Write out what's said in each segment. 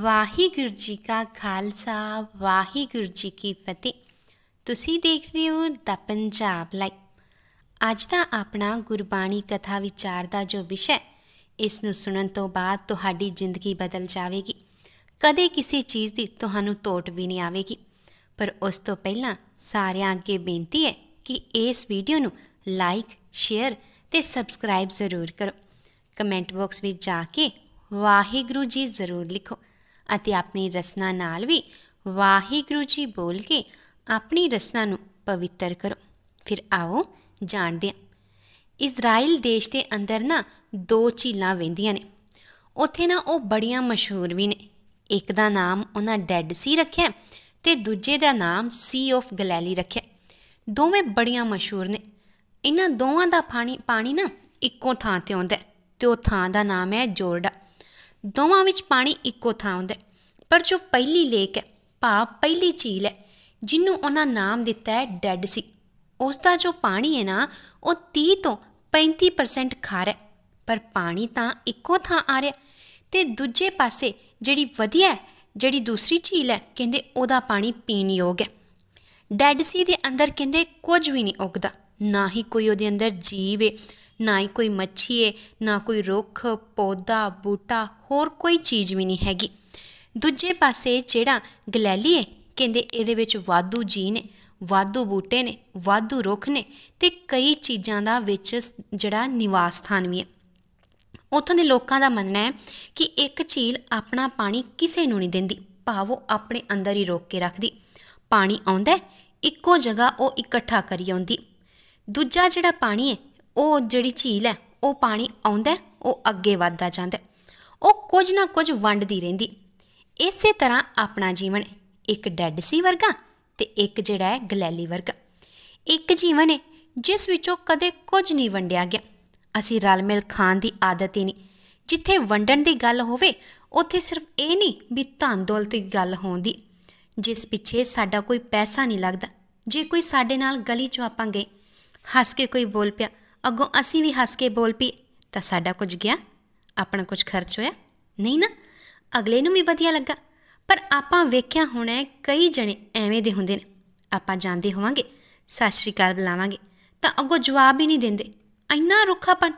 ਵਾਹਿਗੁਰੂ ਜੀ ਕਾ ਖਾਲਸਾ ਵਾਹਿਗੁਰੂ ਜੀ ਕੀ ਫਤਿਹ ਤੁਸੀਂ ਦੇਖ ਰਹੇ ਹੋ ਦਾ ਪੰਜਾਬ ਲਾਈ ਅੱਜ ਦਾ ਆਪਣਾ ਗੁਰਬਾਣੀ ਕਥਾ ਵਿਚਾਰ ਦਾ ਜੋ ਵਿਸ਼ਾ ਇਸ ਨੂੰ ਸੁਣਨ ਤੋਂ ਬਾਅਦ ਤੁਹਾਡੀ ਜ਼ਿੰਦਗੀ ਬਦਲ ਜਾਵੇਗੀ ਕਦੇ ਕਿਸੇ ਚੀਜ਼ ਦੀ ਤੁਹਾਨੂੰ ਤੋਟ ਵੀ ਨਹੀਂ ਆਵੇਗੀ ਪਰ ਉਸ ਤੋਂ ਪਹਿਲਾਂ ਸਾਰਿਆਂ ਅੱਗੇ ਬੇਨਤੀ ਹੈ ਕਿ ਇਸ ਵੀਡੀਓ ਨੂੰ ਲਾਈਕ ਸ਼ੇਅਰ ਤੇ ਸਬਸਕ੍ਰਾਈਬ ਜ਼ਰੂਰ ਕਰੋ ਕਮੈਂਟ ਬਾਕਸ ਵਿੱਚ ਜਾ ਕੇ ਵਾਹਿਗੁਰੂ ਜੀ ਜ਼ਰੂਰ ਲਿਖੋ ਅਤੇ ਆਪਣੀ ਰਸਨਾ ਨਾਲ ਵੀ ਵਾਹਿਗੁਰੂ ਜੀ ਬੋਲ ਕੇ ਆਪਣੀ ਰਸਨਾ ਨੂੰ ਪਵਿੱਤਰ ਕਰੋ ਫਿਰ ਆਓ ਜਾਣਦੇ ਹਾਂ ਇਜ਼ਰਾਈਲ ਦੇਸ਼ ਦੇ ਅੰਦਰ ਨਾ ਦੋ ਝੀਲਾਂ ਵਹਿੰਦੀਆਂ ਨੇ ਉੱਥੇ ਨਾ ਉਹ ਬੜੀਆਂ ਮਸ਼ਹੂਰ ਵੀ ਨੇ ਇੱਕ ਦਾ ਨਾਮ ਉਹਨਾਂ ਡੈੱਡ ਸੀ ਰੱਖਿਆ ਤੇ ਦੂਜੇ ਦਾ ਨਾਮ ਸੀ ਆਫ ਗਲੈਲੀ ਰੱਖਿਆ ਦੋਵੇਂ ਬੜੀਆਂ ਮਸ਼ਹੂਰ ਨੇ ਇਹਨਾਂ ਦੋਵਾਂ ਦਾ ਪਾਣੀ ਪਾਣੀ ਨਾ ਇੱਕੋ ਥਾਂ ਤੇ ਆਉਂਦਾ ਤੇ ਉਹ ਥਾਂ ਦਾ ਨਾਮ ਹੈ ਜੋਰਡਾ ਦੋਵਾਂ ਵਿੱਚ ਪਾਣੀ ਇੱਕੋ ਥਾਂ ਹੁੰਦਾ ਪਰ ਜੋ ਪਹਿਲੀ ਲੇਕ ਹੈ ਭਾਵ ਪਹਿਲੀ ਝੀਲ ਹੈ ਜਿਹਨੂੰ ਉਹਨਾਂ ਨਾਮ ਦਿੱਤਾ ਹੈ ਡੈੱਡ ਸੀ ਉਸ ਦਾ ਜੋ ਪਾਣੀ ਹੈ ਨਾ ਉਹ 30 ਤੋਂ 35% ਖਾਰ ਹੈ ਪਰ ਪਾਣੀ ਤਾਂ ਇੱਕੋ ਥਾਂ ਆ ਰਿਹਾ ਤੇ ਦੂਜੇ ਪਾਸੇ ਜਿਹੜੀ ਵਧੀਆ ਹੈ ਜਿਹੜੀ ਦੂਸਰੀ ਝੀਲ ਹੈ ਕਹਿੰਦੇ ਉਹਦਾ ਪਾਣੀ ਪੀਣ ਯੋਗ ਹੈ ਡੈੱਡ ਸੀ ਦੇ ਅੰਦਰ ਕਹਿੰਦੇ ਕੁਝ ਵੀ ਨਹੀਂ ਉਗਦਾ ਨਾ ਹੀ ਕੋਈ ਉਹਦੇ ਅੰਦਰ ਜੀਵ ਹੈ ਨਾ ਹੀ ਕੋਈ ਮੱਛੀ ਹੈ ਨਾ ਕੋਈ ਰੁੱਖ ਪੌਦਾ ਬੂਟਾ ਹੋਰ ਕੋਈ ਚੀਜ਼ ਵੀ ਨਹੀਂ ਹੈਗੀ ਦੂਜੇ ਪਾਸੇ ਜਿਹੜਾ ਗਲੈਲੀ ਹੈ ਕਹਿੰਦੇ ਇਹਦੇ ਵਿੱਚ ਵਾਧੂ ਜੀ ਨੇ ਵਾਧੂ ਬੂਟੇ ਨੇ ਵਾਧੂ ਰੁੱਖ ਨੇ ਤੇ ਕਈ ਚੀਜ਼ਾਂ ਦਾ ਵਿੱਚ ਜਿਹੜਾ ਨਿਵਾਸ ਸਥਾਨ ਵੀ ਹੈ ਉੱਥੋਂ ਦੇ ਲੋਕਾਂ ਦਾ ਮੰਨਣਾ ਹੈ ਕਿ ਇੱਕ ਝੀਲ ਆਪਣਾ ਪਾਣੀ ਕਿਸੇ ਨੂੰ ਨਹੀਂ ਦਿੰਦੀ ਭਾਵ ਉਹ ਆਪਣੇ ਅੰਦਰ ਹੀ ਰੋਕ ਕੇ ਰੱਖਦੀ ਪਾਣੀ ਆਉਂਦਾ ਇੱਕੋ ਜਗ੍ਹਾ ਉਹ ਇਕੱਠਾ ਕਰੀ ਆਉਂਦੀ ਦੂਜਾ ਜਿਹੜਾ ਪਾਣੀ ਹੈ ਉਹ ਜਿਹੜੀ ਝੀਲ ਹੈ ਉਹ ਪਾਣੀ ਆਉਂਦਾ ਉਹ ਅੱਗੇ ਵੱਧਦਾ ਜਾਂਦਾ ਉਹ ਕੁਝ ਨਾ ਕੁਝ ਵੰਡਦੀ ਰਹਿੰਦੀ ਇਸੇ ਤਰ੍ਹਾਂ ਆਪਣਾ ਜੀਵਨ ਇੱਕ ਡੈੱਡ ਸੀ ਵਰਗਾ ਤੇ ਇੱਕ ਜਿਹੜਾ ਹੈ ਗਲੈਲੀ ਵਰਗਾ ਇੱਕ ਜੀਵਨ ਹੈ ਜਿਸ ਵਿੱਚੋਂ ਕਦੇ ਕੁਝ ਨਹੀਂ ਵੰਡਿਆ ਗਿਆ ਅਸੀਂ ਰਲ ਮਿਲ ਖਾਣ ਦੀ ਆਦਤ ਹੀ ਨਹੀਂ ਜਿੱਥੇ ਵੰਡਣ ਦੀ ਗੱਲ ਹੋਵੇ ਉੱਥੇ ਸਿਰਫ ਇਹ ਨਹੀਂ ਵੀ ਧਨ ਦੌਲਤ ਦੀ ਗੱਲ ਹੋਂਦੀ ਜਿਸ ਪਿੱਛੇ ਸਾਡਾ ਕੋਈ ਪੈਸਾ ਨਹੀਂ ਲੱਗਦਾ ਜੇ ਕੋਈ ਸਾਡੇ ਨਾਲ ਗਲੀ 'ਚ ਆਪਾਂ ਗਏ ਹੱਸ ਕੇ ਕੋਈ ਬੋਲ ਪਿਆ ਅੱਗੋਂ ਅਸੀਂ ਵੀ ਹੱਸ ਕੇ ਬੋਲ ਪਈ ਤਾਂ ਸਾਡਾ ਕੁਝ ਗਿਆ ਆਪਣਾ ਕੁਝ ਖਰਚ ਹੋਇਆ ਨਹੀਂ ਨਾ ਅਗਲੇ ਨੂੰ ਵੀ ਵਧੀਆ ਲੱਗਾ ਪਰ ਆਪਾਂ ਵੇਖਿਆ ਹੋਣਾ ਕਈ ਜਣੇ ਐਵੇਂ ਦੇ ਹੁੰਦੇ ਨੇ ਆਪਾਂ ਜਾਂਦੇ ਹੋਵਾਂਗੇ ਸਤਿ ਸ਼੍ਰੀ ਅਕਾਲ ਬੁਲਾਵਾਂਗੇ ਤਾਂ ਅੱਗੋਂ ਜਵਾਬ ਹੀ ਨਹੀਂ ਦਿੰਦੇ ਇੰਨਾ ਰੁੱਖਾਪਨ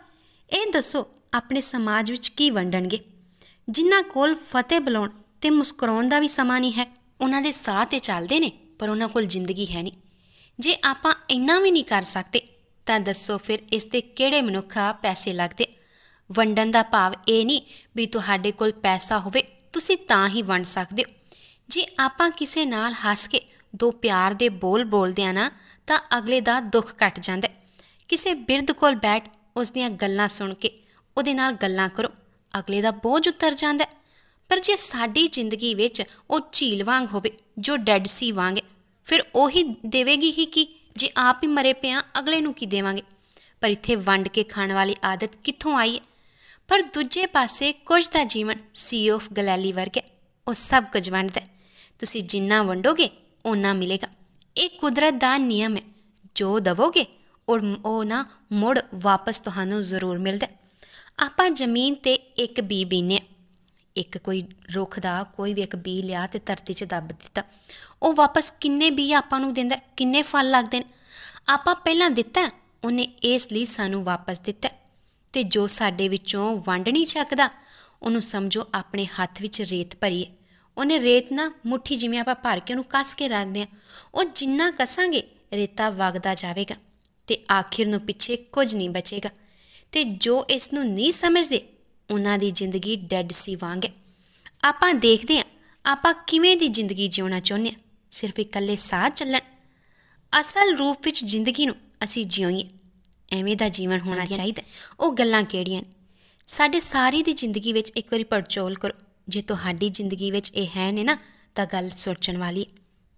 ਇਹ ਦੱਸੋ ਆਪਣੇ ਸਮਾਜ ਵਿੱਚ ਕੀ ਵੰਡਣਗੇ ਜਿਨ੍ਹਾਂ ਕੋਲ ਫਤਿਹ ਬੁਲਾਉਣ ਤੇ ਮੁਸਕਰਾਉਣ ਦਾ ਵੀ ਸਮਾਂ ਨਹੀਂ ਹੈ ਉਹਨਾਂ ਦੇ ਸਾਹ ਤੇ ਚੱਲਦੇ ਨੇ ਪਰ ਉਹਨਾਂ ਕੋਲ ਜ਼ਿੰਦਗੀ ਹੈ ਨਹੀਂ ਜੇ ਆਪਾਂ ਇੰਨਾ ਵੀ ਨਹੀਂ ਕਰ ਸਕਦੇ ਤਾਂ ਦੱਸੋ ਫਿਰ ਇਸ ਤੇ ਕਿਹੜੇ ਮਨੁੱਖਾ ਪੈਸੇ ਲੱਗਦੇ ਵੰਡਣ ਦਾ ਭਾਵ ਇਹ ਨਹੀਂ ਵੀ ਤੁਹਾਡੇ ਕੋਲ ਪੈਸਾ ਹੋਵੇ ਤੁਸੀਂ ਤਾਂ ਹੀ ਵੰਡ ਸਕਦੇ ਹੋ ਜੇ ਆਪਾਂ ਕਿਸੇ ਨਾਲ ਹੱਸ ਕੇ ਦੋ ਪਿਆਰ ਦੇ ਬੋਲ ਬੋਲਦੇ ਆ ਨਾ ਤਾਂ ਅਗਲੇ ਦਾ ਦੁੱਖ ਘਟ ਜਾਂਦਾ ਕਿਸੇ ਬਿਰਧ ਕੋਲ ਬੈਠ ਉਸ ਦੀਆਂ ਗੱਲਾਂ ਸੁਣ ਕੇ ਉਹਦੇ ਨਾਲ ਗੱਲਾਂ ਕਰੋ ਅਗਲੇ ਦਾ ਬੋਝ ਉਤਰ ਜਾਂਦਾ ਪਰ ਜੇ ਸਾਡੀ ਜ਼ਿੰਦਗੀ ਵਿੱਚ ਉਹ ਝੀਲ ਵਾਂਗ ਹੋਵੇ ਜੋ ਡੈਡ ਸੀ ਵਾਂਗ ਫਿਰ ਉਹੀ ਦੇਵੇਗੀ ਹੀ ਕੀ ਜੇ ਆਪ ਹੀ ਮਰੇ ਪਿਆ ਅਗਲੇ ਨੂੰ ਕੀ ਦੇਵਾਂਗੇ ਪਰ ਇੱਥੇ ਵੰਡ ਕੇ ਖਾਣ ਵਾਲੀ ਆਦਤ ਕਿੱਥੋਂ ਆਈ ਹੈ ਪਰ ਦੂਜੇ ਪਾਸੇ ਕੁਝ ਦਾ ਜੀਵਨ ਸੀ ਆਫ ਗਲੈਲੀ ਵਰਗਾ ਉਹ ਸਭ ਕੁਝ ਵੰਡਦਾ ਤੁਸੀਂ ਜਿੰਨਾ ਵੰਡੋਗੇ ਉਹਨਾਂ ਮਿਲੇਗਾ ਇਹ ਕੁਦਰਤ ਦਾ ਨਿਯਮ ਹੈ ਜੋ ਦਵੋਗੇ ਔਰ ਉਹ ਨਾ ਮੁੜ ਵਾਪਸ ਤੁਹਾਨੂੰ ਜ਼ਰੂਰ ਮਿਲਦਾ ਆਪਾਂ ਜ਼ਮੀਨ ਤੇ ਇੱਕ ਬੀਬੀ ਨੇ ਇੱਕ ਕੋਈ ਰੁੱਖ ਦਾ ਕੋਈ ਵੀ ਇੱਕ ਬੀ ਲਿਆ ਤੇ ਧਰਤੀ 'ਚ ਦੱਬ ਦਿੱਤਾ ਉਹ ਵਾਪਸ ਕਿੰਨੇ ਬੀ ਆਪਾਂ ਨੂੰ ਦਿੰਦਾ ਕਿੰਨੇ ਫਲ ਲੱਗਦੇ ਨੇ ਆਪਾਂ ਪਹਿਲਾਂ ਦਿੱਤਾ ਉਹਨੇ ਇਸ ਲਈ ਸਾਨੂੰ ਵਾਪਸ ਦਿੱਤਾ ਤੇ ਜੋ ਸਾਡੇ ਵਿੱਚੋਂ ਵੰਡ ਨਹੀਂ ਚੱਕਦਾ ਉਹਨੂੰ ਸਮਝੋ ਆਪਣੇ ਹੱਥ ਵਿੱਚ ਰੇਤ ਭਰੀ ਉਹਨੇ ਰੇਤ ਨਾ ਮੁਠੀ ਜਿਵੇਂ ਆਪਾਂ ਭਰ ਕੇ ਉਹਨੂੰ ਕੱਸ ਕੇ ਰੱਖਦੇ ਆ ਉਹ ਜਿੰਨਾ ਕਸਾਂਗੇ ਰੇਤਾ ਵਗਦਾ ਜਾਵੇਗਾ ਤੇ ਆਖਿਰ ਨੂੰ ਪਿੱਛੇ ਕੁਝ ਨਹੀਂ ਬਚੇਗਾ ਤੇ ਜੋ ਇਸ ਨੂੰ ਨਹੀਂ ਸਮਝਦੇ ਉਹਨਾਂ ਦੀ ਜ਼ਿੰਦਗੀ ਡੈੱਡ ਸੀ ਵਾਂਗ ਹੈ ਆਪਾਂ ਦੇਖਦੇ ਹਾਂ ਆਪਾਂ ਕਿਵੇਂ ਦੀ ਜ਼ਿੰਦਗੀ ਜਿਉਣਾ ਚਾਹੁੰਦੇ ਹਾਂ ਸਿਰਫ ਇਕੱਲੇ ਸਾਹ ਚੱਲਣ ਅਸਲ ਰੂਪ ਵਿੱਚ ਜ਼ਿੰਦਗੀ ਨੂੰ ਅਸੀਂ ਜਿਉਈਏ ਐਵੇਂ ਦਾ ਜੀਵਨ ਹੋਣਾ ਚਾਹੀਦਾ ਉਹ ਗੱਲਾਂ ਕਿਹੜੀਆਂ ਨੇ ਸਾਡੇ ਸਾਰੀ ਦੀ ਜ਼ਿੰਦਗੀ ਵਿੱਚ ਇੱਕ ਵਾਰੀ ਪੜਚੋਲ ਕਰੋ ਜੇ ਤੁਹਾਡੀ ਜ਼ਿੰਦਗੀ ਵਿੱਚ ਇਹ ਹੈ ਨੇ ਨਾ ਤਾਂ ਗੱਲ ਸੋਚਣ ਵਾਲੀ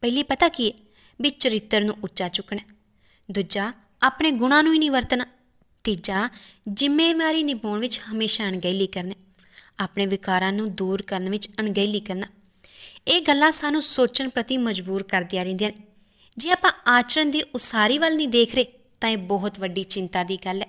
ਪਹਿਲੀ ਪਤਾ ਕੀ ਹੈ ਵੀ ਚਰਿੱਤਰ ਨੂੰ ਉੱਚਾ ਚੁੱਕਣਾ ਦੂਜਾ ਆਪਣੇ ਗੁਣਾਂ ਨੂੰ ਹੀ ਨਹੀਂ ਵਰਤਣਾ ਤੀਜਾ ਜ਼ਿੰਮੇਵਾਰੀ ਨਿਭਾਉਣ ਵਿੱਚ ਹਮੇਸ਼ਾ ਅਣਗਹਿਲੀ ਕਰਨਾ ਆਪਣੇ ਵਿਕਾਰਾਂ ਨੂੰ ਦੂਰ ਕਰਨ ਵਿੱਚ ਅਣਗਹਿਲੀ ਕਰਨਾ ਇਹ ਗੱਲਾਂ ਸਾਨੂੰ ਸੋਚਣ ਪ੍ਰਤੀ ਮਜਬੂਰ ਕਰਦੀਆਂ ਰਹਿੰਦੀਆਂ ਨੇ ਜੇ ਆਪਾਂ ਆਚਰਣ ਦੀ ਉਸਾਰੀ ਵੱਲ ਨਹੀਂ ਦੇਖ ਰਹੇ ਤਾਂ ਇਹ ਬਹੁਤ ਵੱਡੀ ਚਿੰਤਾ ਦੀ ਗੱਲ ਹੈ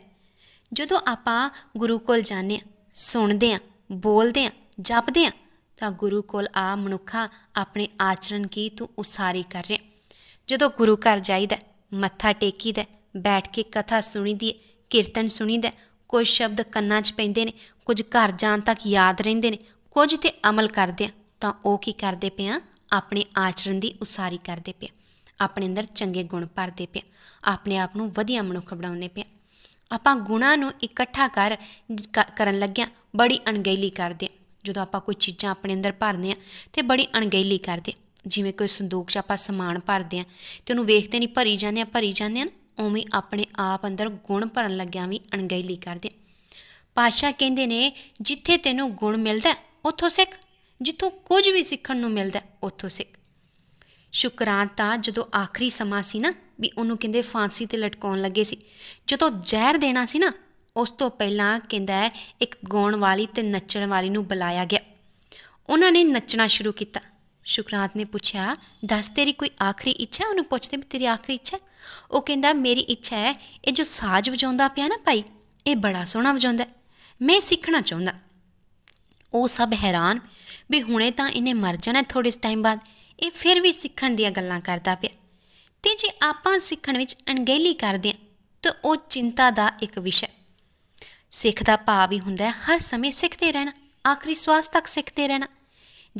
ਜਦੋਂ ਆਪਾਂ ਗੁਰੂ ਕੋਲ ਜਾਂਦੇ ਆ ਸੁਣਦੇ ਆ ਬੋਲਦੇ ਆ ਜਪਦੇ ਆ ਤਾਂ ਗੁਰੂ ਕੋਲ ਆ ਮਨੁੱਖਾ ਆਪਣੇ ਆਚਰਣ ਕੀ ਤੂੰ ਉਸਾਰੀ ਕਰ ਰਿਹਾ ਜਦੋਂ ਗੁਰੂ ਘਰ ਜਾਈਦਾ ਮੱਥਾ ਟੇਕੀਦਾ ਬੈਠ ਕੇ ਕਥਾ ਸੁਣੀਦੀ ਕੀਰਤਨ ਸੁਣੀਦਾ ਕੁਝ ਸ਼ਬਦ ਕੰਨਾਂ 'ਚ ਪੈਂਦੇ ਨੇ ਕੁਝ ਘਰ ਜਾਣ ਤੱਕ ਯਾਦ ਰਹਿੰਦੇ ਨੇ ਕੁਝ ਤੇ ਅਮਲ ਕਰਦੇ ਆ ਤਾਂ ਉਹ ਕੀ ਕਰਦੇ ਪਿਆ ਆਪਣੇ ਆਚਰਣ ਦੀ ਉਸਾਰੀ ਕਰਦੇ ਪਿਆ ਆਪਣੇ ਅੰਦਰ ਚੰਗੇ ਗੁਣ ਭਰਦੇ ਪਿਆ ਆਪਣੇ ਆਪ ਨੂੰ ਵਧੀਆ ਮਨੁੱਖ ਬਣਾਉਣੇ ਪਿਆ ਆਪਾਂ ਗੁਣਾ ਨੂੰ ਇਕੱਠਾ ਕਰ ਕਰਨ ਲੱਗਿਆ ਬੜੀ ਅਣਗਹਿਲੀ ਕਰਦੇ ਜਦੋਂ ਆਪਾਂ ਕੋਈ ਚੀਜ਼ਾਂ ਆਪਣੇ ਅੰਦਰ ਭਰਨੇ ਆ ਤੇ ਬੜੀ ਅਣਗਹਿਲੀ ਕਰਦੇ ਜਿਵੇਂ ਕੋਈ ਸੰਦੂਕ 'ਚ ਆਪਾਂ ਸਮਾਨ ਭਰਦੇ ਆ ਤੇ ਉਹਨੂੰ ਵੇਖਦੇ ਨਹੀਂ ਭਰੀ ਜਾਂਦੇ ਆ ਭਰੀ ਜਾਂਦੇ ਆ ਉਵੇਂ ਆਪਣੇ ਆਪ ਅੰਦਰ ਗੁਣ ਭਰਨ ਲੱਗਿਆਂ ਵੀ ਅਣਗਹਿਲੀ ਕਰਦੇ ਪਾਸ਼ਾ ਕਹਿੰਦੇ ਨੇ ਜਿੱਥੇ ਤੈਨੂੰ ਗੁਣ ਮਿਲਦਾ ਉੱਥੋਂ ਸਿੱਖ ਜਿੱਥੋਂ ਕੁਝ ਵੀ ਸਿੱਖਣ ਨੂੰ ਮਿਲਦਾ ਉੱਥੋਂ ਸਿੱਖ ਸ਼ੁਕਰਾਂ ਤਾਂ ਜਦੋਂ ਆਖਰੀ ਸਮਾਂ ਸੀ ਨਾ ਵੀ ਉਹਨੂੰ ਕਹਿੰਦੇ ਫਾਂਸੀ ਤੇ ਲਟਕਾਉਣ ਲੱਗੇ ਸੀ ਜਦੋਂ ਜ਼ਹਿਰ ਦੇਣਾ ਸੀ ਨਾ ਉਸ ਤੋਂ ਪਹਿਲਾਂ ਕਹਿੰਦਾ ਇੱਕ ਗਾਉਣ ਵਾਲੀ ਤੇ ਨੱਚਣ ਵਾਲੀ ਨੂੰ ਬੁਲਾਇਆ ਗਿਆ ਉਹਨਾਂ ਨੇ ਨੱਚਣਾ ਸ਼ੁਰੂ ਕੀਤਾ ਸ਼ੁਕਰਾਤ ਨੇ ਪੁੱਛਿਆ ਦੱਸ ਤੇਰੀ ਕੋਈ ਆਖਰੀ ਇੱਛਾ ਉਹਨੂੰ ਪੁੱਛਦੇ ਵੀ ਤੇਰੀ ਆਖਰੀ ਇੱਛਾ ਉਹ ਕਹਿੰਦਾ ਮੇਰੀ ਇੱਛਾ ਹੈ ਇਹ ਜੋ ਸਾਜ਼ ਵਜਾਉਂਦਾ ਪਿਆ ਨਾ ਭਾਈ ਇਹ ਬੜਾ ਸੋਹਣਾ ਵਜਾਉਂਦਾ ਮੈਂ ਸਿੱਖਣਾ ਚਾਹੁੰਦਾ ਉਹ ਸਭ ਹੈਰਾਨ ਵੀ ਹੁਣੇ ਤਾਂ ਇਹਨੇ ਮਰ ਜਾਣਾ ਥੋੜੇ ਟਾਈਮ ਬਾਅਦ ਇਹ ਫਿਰ ਵੀ ਸਿੱਖਣ ਦੀਆਂ ਗੱਲਾਂ ਕਰਦਾ ਪਿਆ ਤੇ ਜੇ ਆਪਾਂ ਸਿੱਖਣ ਵਿੱਚ ਅਣਗਹਿਲੀ ਕਰਦੇ ਹਾਂ ਤਾਂ ਉਹ ਚਿੰਤਾ ਦਾ ਇੱਕ ਵਿਸ਼ਾ ਸਿੱਖ ਦਾ ਭਾਵ ਹੀ ਹੁੰਦਾ ਹੈ ਹਰ ਸਮੇਂ ਸਿੱਖਦੇ ਰਹਿਣਾ ਆਖਰੀ ਸਵਾਸ ਤੱਕ ਸਿੱਖਦੇ ਰਹਿਣਾ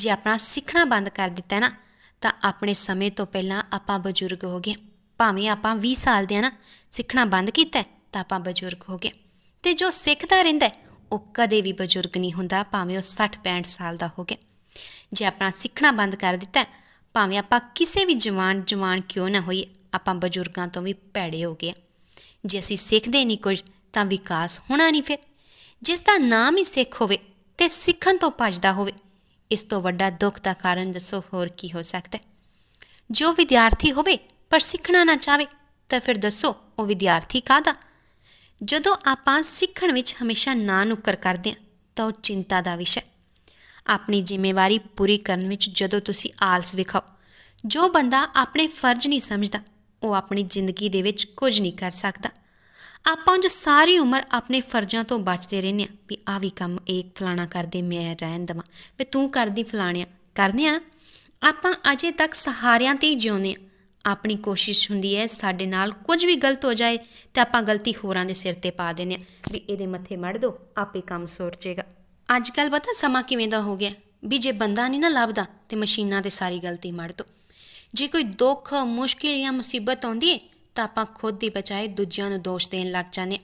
ਜੇ ਆਪਣਾ ਸਿੱਖਣਾ ਬੰਦ ਕਰ ਦਿੱਤਾ ਨਾ ਤਾਂ ਆਪਣੇ ਸਮੇਂ ਤੋਂ ਪਹਿਲਾਂ ਆਪਾਂ ਬਜ਼ੁਰਗ ਹੋ ਗਏ ਭਾਵੇਂ ਆਪਾਂ 20 ਸਾਲ ਦੇ ਆ ਨਾ ਸਿੱਖਣਾ ਬੰਦ ਕੀਤਾ ਤਾਂ ਆਪਾਂ ਬਜ਼ੁਰਗ ਹੋ ਗਏ ਤੇ ਜੋ ਸਿੱਖਦਾ ਰਹਿੰਦਾ ਉਹ ਕਦੇ ਵੀ ਬਜ਼ੁਰਗ ਨਹੀਂ ਹੁੰਦਾ ਭਾਵੇਂ ਉਹ 60 65 ਸਾਲ ਦਾ ਹੋ ਗਿਆ ਜੇ ਆਪਣਾ ਸਿੱਖਣਾ ਬੰਦ ਕਰ ਦਿੱਤਾ ਭਾਵੇਂ ਆਪਾਂ ਕਿਸੇ ਵੀ ਜਵਾਨ ਜਵਾਨ ਕਿਉਂ ਨਾ ਹੋਈਏ ਆਪਾਂ ਬਜ਼ੁਰਗਾਂ ਤੋਂ ਵੀ ਭੈੜੇ ਹੋ ਗਏ ਜੇ ਅਸੀਂ ਸਿੱਖਦੇ ਨਹੀਂ ਕੁਝ ਤਾਂ ਵਿਕਾਸ ਹੋਣਾ ਨਹੀਂ ਫਿਰ ਜਿਸ ਦਾ ਨਾਮ ਹੀ ਸਿੱਖ ਹੋਵੇ ਤੇ ਸਿੱਖਣ ਤੋਂ ਭੱਜਦਾ ਹੋਵੇ ਇਸ ਤੋਂ ਵੱਡਾ ਦੁੱਖ ਦਾ ਕਾਰਨ ਦੱਸੋ ਹੋਰ ਕੀ ਹੋ ਸਕਦਾ ਜੋ ਵਿਦਿਆਰਥੀ ਹੋਵੇ ਪਰ ਸਿੱਖਣਾ ਨਾ ਚਾਵੇ ਤਾਂ ਫਿਰ ਦੱਸੋ ਉਹ ਵਿਦਿਆਰਥੀ ਕਾਦਾ ਜਦੋਂ ਆਪਾਂ ਸਿੱਖਣ ਵਿੱਚ ਹਮੇਸ਼ਾ ਨਾ ਨੁਕਰ ਕਰਦੇ ਹਾਂ ਤਾਂ ਉਹ ਚਿੰਤਾ ਦਾ ਵਿਸ਼ਾ ਆਪਣੀ ਜ਼ਿੰਮੇਵਾਰੀ ਪੂਰੀ ਕਰਨ ਵਿੱਚ ਜਦੋਂ ਤੁਸੀਂ ਆਲਸ ਵਿਖਾਓ ਜੋ ਬੰਦਾ ਆਪਣੇ ਫਰਜ਼ ਨਹੀਂ ਸਮਝਦਾ ਉਹ ਆਪਣੀ ਜ਼ਿੰਦਗੀ ਦੇ ਵਿੱਚ ਕੁਝ ਨਹੀਂ ਕਰ ਸਕਦਾ ਆਪਾਂ ਜੇ ਸਾਰੀ ਉਮਰ ਆਪਣੇ ਫਰਜ਼ਾਂ ਤੋਂ ਬਚਦੇ ਰਹਿੰਨੇ ਆ ਵੀ ਆ ਵੀ ਕੰਮ ਇਹ ਫਲਾਣਾ ਕਰਦੇ ਮੈਂ ਰਹਿਣ ਦਵਾਂ ਵੀ ਤੂੰ ਕਰਦੀ ਫਲਾਣਿਆ ਕਰਦੇ ਆ ਆਪਾਂ ਅਜੇ ਤੱਕ ਸਹਾਰਿਆਂ ਤੇ ਹੀ ਜਿਉਂਦੇ ਆ ਆਪਣੀ ਕੋਸ਼ਿਸ਼ ਹੁੰਦੀ ਹੈ ਸਾਡੇ ਨਾਲ ਕੁਝ ਵੀ ਗਲਤ ਹੋ ਜਾਏ ਤੇ ਆਪਾਂ ਗਲਤੀ ਹੋਰਾਂ ਦੇ ਸਿਰ ਤੇ ਪਾ ਦਿੰਨੇ ਆ ਵੀ ਇਹਦੇ ਮੱਥੇ ਮੜ ਦੋ ਆਪੇ ਕੰਮ ਸੋਰਚੇਗਾ ਅੱਜ ਕੱਲ ਪਤਾ ਸਮਾਂ ਕਿਵੇਂ ਦਾ ਹੋ ਗਿਆ ਵੀ ਜੇ ਬੰਦਾ ਨਹੀਂ ਨਾ ਲੱਭਦਾ ਤੇ ਮਸ਼ੀਨਾਂ ਤੇ ਸਾਰੀ ਗਲਤੀ ਮੜ ਦੋ ਜੇ ਕੋਈ ਦੁੱਖ ਮੁਸ਼ਕਿਲ ਜਾਂ ਮੁਸੀਬਤ ਆਉਂਦੀ ਹੈ ਤਾਂ ਆਪਾਂ ਖੁਦ ਦੀ ਬਚਾਏ ਦੂਜਿਆਂ ਨੂੰ ਦੋਸ਼ ਦੇਣ ਲੱਗ ਜਾਂਦੇ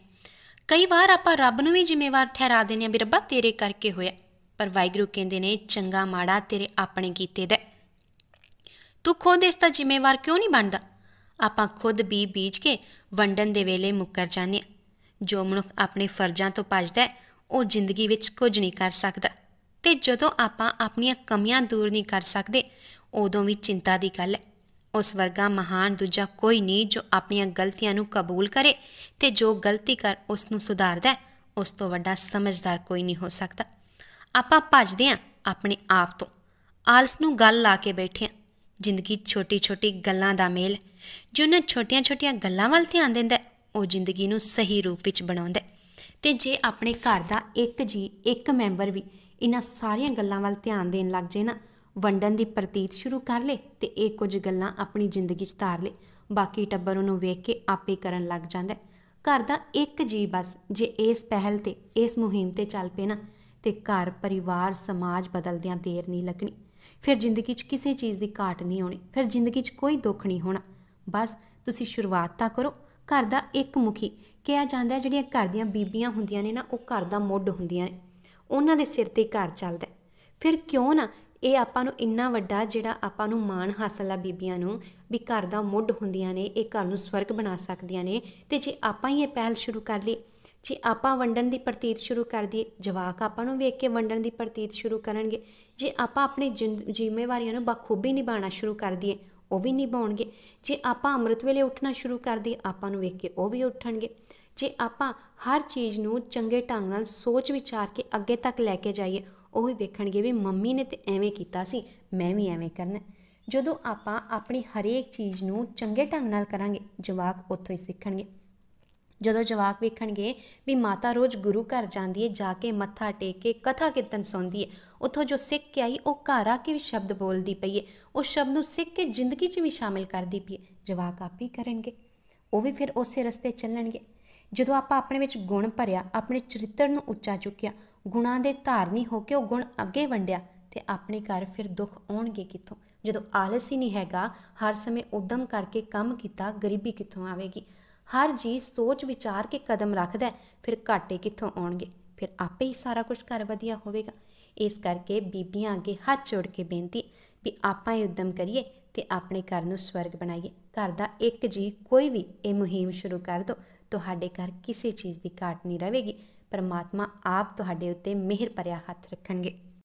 ਕਈ ਵਾਰ ਆਪਾਂ ਰੱਬ ਨੂੰ ਵੀ ਜ਼ਿੰਮੇਵਾਰ ਠਹਿਰਾ ਦਿੰਦੇ ਆ ਵੀ ਰੱਬਾ ਤੇਰੇ ਕਰਕੇ ਹੋਇਆ ਪਰ ਵਾਹਿਗੁਰੂ ਕਹਿੰਦੇ ਨੇ ਚੰਗਾ ਮਾੜਾ ਤੇਰੇ ਆਪਣੇ ਕੀਤੇ ਦਾ ਤੂੰ ਖੁਦ ਇਸ ਦਾ ਜ਼ਿੰਮੇਵਾਰ ਕਿਉਂ ਨਹੀਂ ਬਣਦਾ ਆਪਾਂ ਖੁਦ ਵੀ ਬੀਜ ਕੇ ਵੰਡਣ ਦੇ ਵੇਲੇ ਮੁੱਕਰ ਜਾਂਦੇ ਜੋ ਮਨੁੱਖ ਆਪਣੇ ਫਰਜ਼ਾਂ ਤੋਂ ਭੱਜਦਾ ਉਹ ਜ਼ਿੰਦਗੀ ਵਿੱਚ ਕੁਝ ਨਹੀਂ ਕਰ ਸਕਦਾ ਤੇ ਜਦੋਂ ਆਪਾਂ ਆਪਣੀਆਂ ਕਮੀਆਂ ਦੂਰ ਨਹੀਂ ਕਰ ਸਕਦੇ ਉਦੋਂ ਵੀ ਚਿੰਤਾ ਦੀ ਗੱਲ ਹੈ ਉਸ ਵਰਗਾ ਮਹਾਨ ਦੂਜਾ ਕੋਈ ਨਹੀਂ ਜੋ ਆਪਣੀਆਂ ਗਲਤੀਆਂ ਨੂੰ ਕਬੂਲ ਕਰੇ ਤੇ ਜੋ ਗਲਤੀ ਕਰ ਉਸ ਨੂੰ ਸੁਧਾਰਦਾ ਉਸ ਤੋਂ ਵੱਡਾ ਸਮਝਦਾਰ ਕੋਈ ਨਹੀਂ ਹੋ ਸਕਦਾ ਆਪਾਂ ਭੱਜਦੇ ਆਂ ਆਪਣੇ ਆਪ ਤੋਂ ਆਲਸ ਨੂੰ ਗੱਲ ਲਾ ਕੇ ਬੈਠੇ ਆਂ ਜ਼ਿੰਦਗੀ ਛੋਟੀ-ਛੋਟੀ ਗੱਲਾਂ ਦਾ ਮੇਲ ਜਿਹਨਾਂ ਛੋਟੀਆਂ-ਛੋਟੀਆਂ ਗੱਲਾਂ ਵੱਲ ਧਿਆਨ ਦਿੰਦਾ ਉਹ ਜ਼ਿੰਦਗੀ ਨੂੰ ਸਹੀ ਰੂਪ ਵਿੱਚ ਬਣਾਉਂਦਾ ਤੇ ਜੇ ਆਪਣੇ ਘਰ ਦਾ ਇੱਕ ਜੀ ਇੱਕ ਮੈਂਬਰ ਵੀ ਇਹਨਾਂ ਸਾਰੀਆਂ ਗੱਲਾਂ ਵੱਲ ਧਿਆਨ ਦੇਣ ਲੱਗ ਜੇ ਨਾ ਵੰਡਣ ਦੀ ਪ੍ਰਤੀਤ ਸ਼ੁਰੂ ਕਰ ਲੇ ਤੇ ਇਹ ਕੁਝ ਗੱਲਾਂ ਆਪਣੀ ਜ਼ਿੰਦਗੀ 'ਚ ਧਾਰ ਲੇ ਬਾਕੀ ਟੱਬਰ ਉਹਨੂੰ ਵੇਖ ਕੇ ਆਪੇ ਕਰਨ ਲੱਗ ਜਾਂਦਾ ਘਰ ਦਾ ਇੱਕ ਜੀ ਬਸ ਜੇ ਇਸ ਪਹਿਲ ਤੇ ਇਸ ਮੁਹਿੰਮ ਤੇ ਚੱਲ ਪੇ ਨਾ ਤੇ ਘਰ ਪਰਿਵਾਰ ਸਮਾਜ ਬਦਲਦਿਆਂ ਦੇਰ ਨਹੀਂ ਲੱਗਣੀ ਫਿਰ ਜ਼ਿੰਦਗੀ 'ਚ ਕਿਸੇ ਚੀਜ਼ ਦੀ ਘਾਟ ਨਹੀਂ ਹੋਣੀ ਫਿਰ ਜ਼ਿੰਦਗੀ 'ਚ ਕੋਈ ਦੁੱਖ ਨਹੀਂ ਹੋਣਾ ਬਸ ਤੁਸੀਂ ਸ਼ੁਰੂਆਤ ਤਾਂ ਕਰੋ ਘਰ ਦਾ ਇੱਕ ਮੁਖੀ ਕਿਹਾ ਜਾਂਦਾ ਜਿਹੜੀਆਂ ਘਰ ਦੀਆਂ ਬੀਬੀਆਂ ਹੁੰਦੀਆਂ ਨੇ ਨਾ ਉਹ ਘਰ ਦਾ ਮੋਢ ਹੁੰਦੀਆਂ ਨੇ ਉਹਨਾਂ ਦੇ ਸਿਰ ਤੇ ਘਰ ਚੱਲਦਾ ਫਿਰ ਕਿਉਂ ਨਾ ਇਹ ਆਪਾਂ ਨੂੰ ਇੰਨਾ ਵੱਡਾ ਜਿਹੜਾ ਆਪਾਂ ਨੂੰ ਮਾਣ ਹਾਸਲ ਆ ਬੀਬੀਆਂ ਨੂੰ ਵੀ ਘਰ ਦਾ ਮੁੱਢ ਹੁੰਦੀਆਂ ਨੇ ਇਹ ਘਰ ਨੂੰ ਸਵਰਗ ਬਣਾ ਸਕਦੀਆਂ ਨੇ ਤੇ ਜੇ ਆਪਾਂ ਹੀ ਇਹ ਪਹਿਲ ਸ਼ੁਰੂ ਕਰ ਲਈ ਜੇ ਆਪਾਂ ਵੰਡਣ ਦੀ ਪ੍ਰਤੀਤ ਸ਼ੁਰੂ ਕਰ ਦਈਏ ਜਵਾਕ ਆਪਾਂ ਨੂੰ ਵੇਖ ਕੇ ਵੰਡਣ ਦੀ ਪ੍ਰਤੀਤ ਸ਼ੁਰੂ ਕਰਨਗੇ ਜੇ ਆਪਾਂ ਆਪਣੀ ਜ਼ਿੰਮੇਵਾਰੀਆਂ ਨੂੰ ਬਖੂਬੀ ਨਿਭਾਉਣਾ ਸ਼ੁਰੂ ਕਰ ਦਈਏ ਉਹ ਵੀ ਨਿਭਾਉਣਗੇ ਜੇ ਆਪਾਂ ਅੰਮ੍ਰਿਤ ਵੇਲੇ ਉੱਠਣਾ ਸ਼ੁਰੂ ਕਰ ਦਈਏ ਆਪਾਂ ਨੂੰ ਵੇਖ ਕੇ ਉਹ ਵੀ ਉੱਠਣਗੇ ਜੇ ਆਪਾਂ ਹਰ ਚੀਜ਼ ਨੂੰ ਚੰਗੇ ਢੰਗ ਨਾਲ ਸੋਚ ਵਿਚਾਰ ਕੇ ਅੱਗੇ ਤੱਕ ਲੈ ਕੇ ਜਾਈਏ ਉਹ ਵੀ ਵੇਖਣਗੇ ਵੀ ਮੰਮੀ ਨੇ ਤੇ ਐਵੇਂ ਕੀਤਾ ਸੀ ਮੈਂ ਵੀ ਐਵੇਂ ਕਰਨਾ ਜਦੋਂ ਆਪਾਂ ਆਪਣੀ ਹਰੇਕ ਚੀਜ਼ ਨੂੰ ਚੰਗੇ ਢੰਗ ਨਾਲ ਕਰਾਂਗੇ ਜਵਾਕ ਉੱਥੋਂ ਹੀ ਸਿੱਖਣਗੇ ਜਦੋਂ ਜਵਾਕ ਵੇਖਣਗੇ ਵੀ ਮਾਤਾ ਰੋਜ਼ ਗੁਰੂ ਘਰ ਜਾਂਦੀ ਹੈ ਜਾ ਕੇ ਮੱਥਾ ਟੇਕ ਕੇ ਕਥਾ ਕੀਰਤਨ ਸੁਣਦੀ ਹੈ ਉੱਥੋਂ ਜੋ ਸਿੱਖ ਕੇ ਆਈ ਉਹ ਘਰ ਆ ਕੇ ਵੀ ਸ਼ਬਦ ਬੋਲਦੀ ਪਈ ਹੈ ਉਹ ਸ਼ਬਦ ਨੂੰ ਸਿੱਖ ਕੇ ਜ਼ਿੰਦਗੀ 'ਚ ਵੀ ਸ਼ਾਮਿਲ ਕਰਦੀ ਪਈ ਹੈ ਜਵਾਕ ਆਪ ਹੀ ਕਰਨਗੇ ਉਹ ਵੀ ਫਿਰ ਉਸੇ ਰਸਤੇ ਚੱਲਣਗੇ ਜਦੋਂ ਆਪਾਂ ਆਪਣੇ ਵਿੱਚ ਗੁਣ ਭਰਿਆ ਆਪਣੇ ਚਰਿੱਤਰ ਨੂੰ ਉੱਚਾ ਚੁੱਕਿਆ ਗੁਣਾ ਦੇ ਧਾਰਨੀ ਹੋ ਕੇ ਉਹ ਗੁਣ ਅੱਗੇ ਵੰਡਿਆ ਤੇ ਆਪਣੇ ਘਰ ਫਿਰ ਦੁੱਖ ਆਉਣਗੇ ਕਿੱਥੋਂ ਜਦੋਂ ਆਲਸ ਹੀ ਨਹੀਂ ਹੈਗਾ ਹਰ ਸਮੇਂ ਉਦਮ ਕਰਕੇ ਕੰਮ ਕੀਤਾ ਗਰੀਬੀ ਕਿੱਥੋਂ ਆਵੇਗੀ ਹਰ ਜੀ ਸੋਚ ਵਿਚਾਰ ਕੇ ਕਦਮ ਰੱਖਦਾ ਫਿਰ ਘਾਟੇ ਕਿੱਥੋਂ ਆਉਣਗੇ ਫਿਰ ਆਪੇ ਹੀ ਸਾਰਾ ਕੁਝ ਘਰ ਵਧੀਆ ਹੋਵੇਗਾ ਇਸ ਕਰਕੇ ਬੀਬੀਆਂ ਅੱਗੇ ਹੱਥ ਜੋੜ ਕੇ ਬੇਨਤੀ ਵੀ ਆਪਾਂ ਹੀ ਉਦਮ ਕਰੀਏ ਤੇ ਆਪਣੇ ਘਰ ਨੂੰ ਸਵਰਗ ਬਣਾਈਏ ਘਰ ਦਾ ਇੱਕ ਜੀ ਕੋਈ ਵੀ ਇਹ ਮੁਹਿੰਮ ਸ਼ੁਰੂ ਕਰ ਦੋ ਤੁਹਾਡੇ ਘਰ ਕਿਸੇ ਚੀਜ਼ ਦੀ ਘਾਟ ਨਹੀਂ ਰਹੇਗੀ ਪਰਮਾਤਮਾ ਆਪ ਤੁਹਾਡੇ ਉੱਤੇ ਮਿਹਰ ਭਰਿਆ ਹੱਥ ਰੱਖਣਗੇ